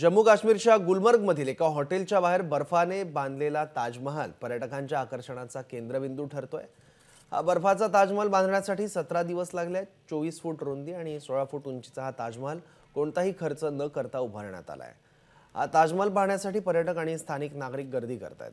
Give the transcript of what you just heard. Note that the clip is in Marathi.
जम्मू काश्मीरच्या गुलमर्गमधील एका हॉटेलच्या बाहेर बर्फाने बांधलेला ताजमहाल पर्यटकांच्या आकर्षणाचा केंद्रबिंदू ठरतोय हा बर्फाचा ताजमहल बांधण्यासाठी सतरा दिवस लागले आहेत चोवीस फूट रुंदी आणि सोळा फूट उंचीचा हा ताजमहाल कोणताही खर्च न करता उभारण्यात आला आहे हा ताजमहल पाहण्यासाठी पर्यटक आणि स्थानिक नागरिक गर्दी करतायत